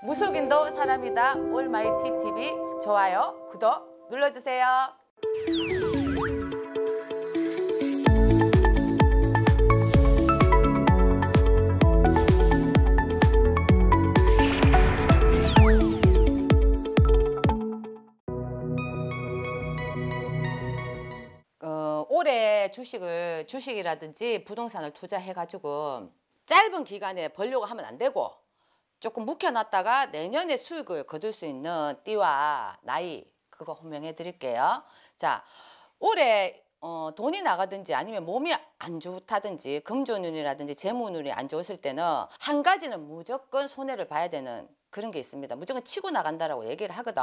무속인도 사람이다 올마이티 TV 좋아요, 구독 눌러주세요. 어, 올해 주식을 주식이라든지 부동산을 투자해 가지고 짧은 기간에 벌려고 하면 안 되고 조금 묵혀놨다가 내년에 수익을 거둘 수 있는 띠와 나이 그거 호명해 드릴게요. 자, 올해 어, 돈이 나가든지 아니면 몸이 안 좋다든지 금전운이라든지 재무운이 안 좋았을 때는 한 가지는 무조건 손해를 봐야 되는 그런 게 있습니다. 무조건 치고 나간다라고 얘기를 하거든.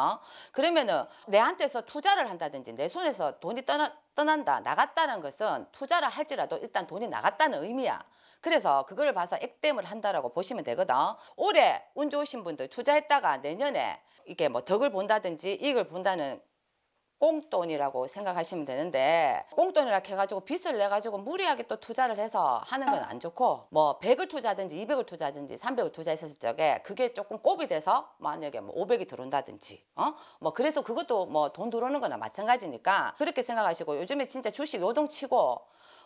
그러면은 내한테서 투자를 한다든지 내 손에서 돈이 떠나, 떠난다, 나갔다는 것은 투자를 할지라도 일단 돈이 나갔다는 의미야. 그래서 그걸 봐서 액땜을 한다라고 보시면 되거든. 올해 운 좋으신 분들 투자했다가 내년에 이게 뭐 덕을 본다든지 이익을 본다는 꽁돈이라고 생각하시면 되는데 꽁돈이라 해가지고 빚을 내가지고 무리하게 또 투자를 해서 하는 건 안 좋고 뭐 100을 투자든지 200을 투자든지 300을 투자했을 적에 그게 조금 꼽이 돼서 만약에 뭐 500이 들어온다든지 어? 뭐 그래서 그것도 뭐 돈 들어오는 거나 마찬가지니까 그렇게 생각하시고 요즘에 진짜 주식 요동치고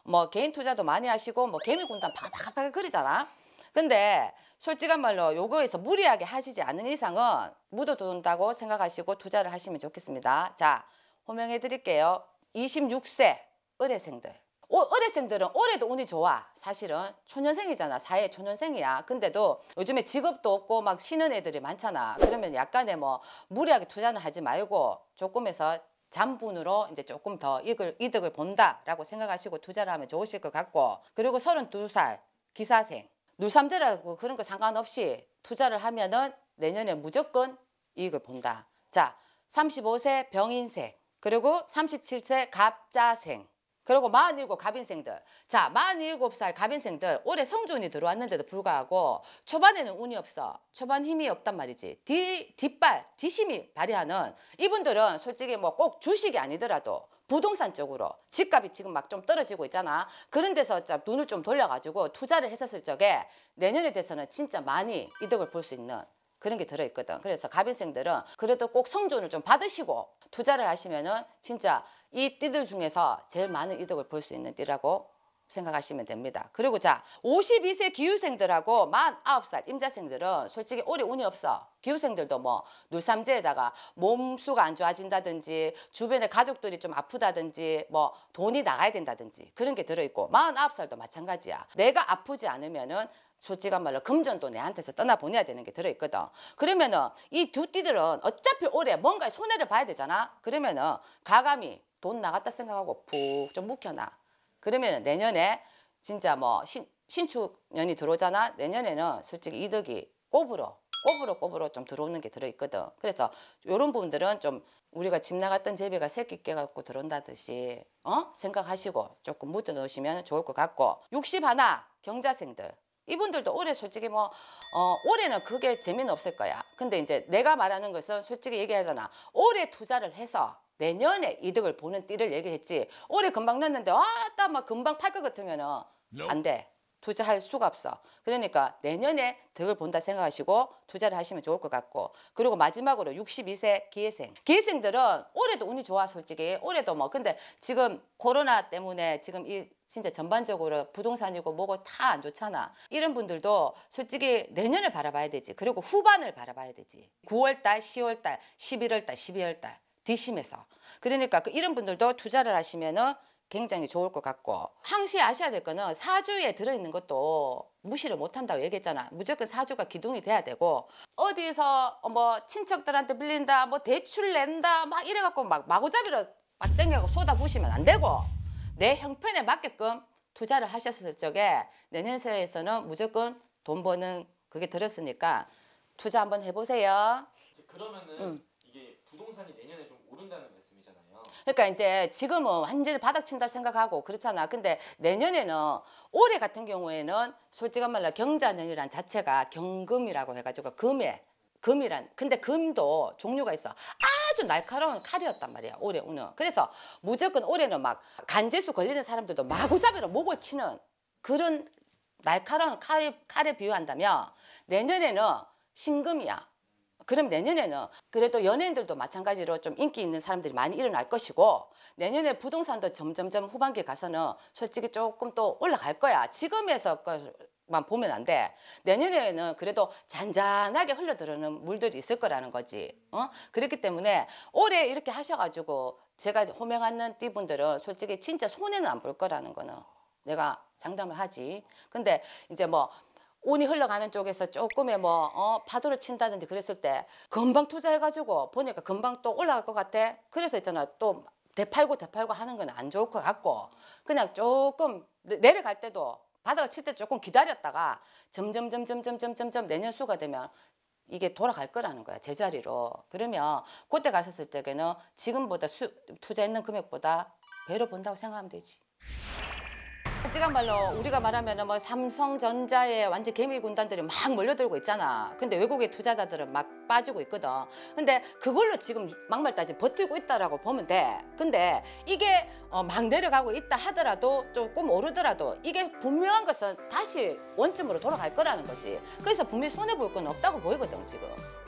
뭐 개인 투자도 많이 하시고 뭐 개미군단 바글바게 그리잖아. 근데 솔직한 말로 요거에서 무리하게 하시지 않는 이상은 묻어둔다고 생각하시고 투자를 하시면 좋겠습니다. 자, 호명해 드릴게요. 26세 의뢰생들. 오, 의뢰생들은 올해도 운이 좋아. 사실은 초년생이잖아. 사회 초년생이야. 근데도 요즘에 직업도 없고 막 쉬는 애들이 많잖아. 그러면 약간의 뭐 무리하게 투자는 하지 말고 조금에서 잔분으로 이제 조금 더 이득을, 이득을 본다라고 생각하시고 투자를 하면 좋으실 것 같고 그리고 32살 기사생 누삼대라고 그런 거 상관없이 투자를 하면은 내년에 무조건 이익을 본다. 자, 35세 병인생 그리고 37세 갑자생 그리고 47 갑인생들. 자, 47살 갑인생들 올해 성준이 들어왔는데도 불구하고 초반에는 운이 없어. 초반 힘이 없단 말이지. 뒤, 뒷발, 뒷심이 발휘하는 이분들은 솔직히 뭐 꼭 주식이 아니더라도 부동산 쪽으로 집값이 지금 막 좀 떨어지고 있잖아. 그런 데서 눈을 좀 돌려가지고 투자를 했었을 적에 내년에 대해서는 진짜 많이 이득을 볼 수 있는 그런 게 들어있거든. 그래서 가빈생들은 그래도 꼭 성존을 좀 받으시고 투자를 하시면은 진짜 이 띠들 중에서 제일 많은 이득을 볼 수 있는 띠라고 생각하시면 됩니다. 그리고 자, 52세 기후생들하고 만 아홉 살 임자생들은 솔직히 올해 운이 없어. 기후생들도 뭐 놀삼재에다가 몸수가 안 좋아진다든지 주변에 가족들이 좀 아프다든지 뭐 돈이 나가야 된다든지 그런 게 들어있고 만 아홉 살도 마찬가지야. 내가 아프지 않으면은 솔직한 말로 금전도 내한테서 떠나보내야 되는 게 들어있거든. 그러면은 이 두 띠들은 어차피 올해 뭔가 손해를 봐야 되잖아. 그러면은 가감이 돈 나갔다 생각하고 푹 좀 묵혀놔. 그러면 은 내년에 진짜 뭐 신, 신축년이 들어오잖아. 내년에는 솔직히 이득이 꼽으로 꼽으로 꼽으로 좀 들어오는 게 들어있거든. 그래서 이런 부분들은 좀 우리가 집 나갔던 재비가 새끼 깨갖고 들어온다듯이 어? 생각하시고 조금 묻어 놓으시면 좋을 것 같고 60 하나 경자생들 이분들도 올해 솔직히 뭐 어, 올해는 그게 재미는 없을 거야. 근데 이제 내가 말하는 것은 솔직히 얘기하잖아. 올해 투자를 해서 내년에 이득을 보는 띠를 얘기했지. 올해 금방 났는데 왔다 막 금방 팔 것 같으면은 안 돼. 투자할 수가 없어. 그러니까 내년에 덕을 본다 생각하시고 투자를 하시면 좋을 것 같고 그리고 마지막으로 62세 기회생. 기회생들은 올해도 운이 좋아 솔직히 올해도 뭐 근데 지금 코로나 때문에 지금 이 진짜 전반적으로 부동산이고 뭐고 다 안 좋잖아. 이런 분들도 솔직히 내년을 바라봐야 되지. 그리고 후반을 바라봐야 되지. 9월달, 10월달, 11월달, 12월달. 디심에서. 그러니까 그 이런 분들도 투자를 하시면은 굉장히 좋을 것 같고 항시 아셔야 될 거는 사주에 들어있는 것도 무시를 못한다고 얘기했잖아 무조건 사주가 기둥이 돼야 되고 어디서 뭐 친척들한테 빌린다 뭐 대출 낸다 막 이래갖고 막 마구잡이로 막 땡겨고 쏟아부시면안 되고 내 형편에 맞게끔 투자를 하셨을 적에 내년서에서는 무조건 돈 버는 그게 들었으니까 투자 한번 해보세요 그러면은 음. 이게 부동산이 내년에 좀 오른다는 거예요? 그러니까 이제 지금은 완전히 바닥친다 생각하고 그렇잖아. 근데 내년에는 올해 같은 경우에는 솔직한 말로 경자년이란 자체가 경금이라고 해가지고 금에 금이란 근데 금도 종류가 있어 아주 날카로운 칼이었단 말이야 올해 오늘 그래서 무조건 올해는 막 간질수 걸리는 사람들도 마구잡이로 목을 치는 그런 날카로운 칼에, 칼에 비유한다면 내년에는 신금이야 그럼 내년에는 그래도 연예인들도 마찬가지로 좀 인기 있는 사람들이 많이 일어날 것이고 내년에 부동산도 점점점 후반기에 가서는 솔직히 조금 또 올라갈 거야. 지금에서 만 보면 안 돼. 내년에는 그래도 잔잔하게 흘러들어오는 물들이 있을 거라는 거지. 어? 그렇기 때문에 올해 이렇게 하셔가지고 제가 호명하는 띠분들은 솔직히 진짜 손해는 안 볼 거라는 거는 내가 장담을 하지. 근데 이제 뭐 운이 흘러가는 쪽에서 조금의 뭐 어, 파도를 친다든지 그랬을 때 금방 투자해가지고 보니까 금방 또 올라갈 것 같아. 그래서 있잖아 또 대팔고 대팔고 하는 건 안 좋을 것 같고 그냥 조금 내려갈 때도 바다가 칠 때 조금 기다렸다가 점점 점점 점점 점점 내년 수가 되면 이게 돌아갈 거라는 거야 제자리로 그러면 그때 가셨을 적에는 지금보다 수, 투자했는 금액보다 배로 본다고 생각하면 되지. 솔직말로 우리가 말하면 뭐 삼성전자에 완전 개미 군단들이 막 몰려들고 있잖아. 근데 외국의 투자자들은 막 빠지고 있거든. 근데 그걸로 지금 막말따지 버티고 있다라고 보면 돼. 근데 이게 어, 막 내려가고 있다 하더라도 조금 오르더라도 이게 분명한 것은 다시 원점으로 돌아갈 거라는 거지. 그래서 분명히 손해 볼 건 없다고 보이거든 지금.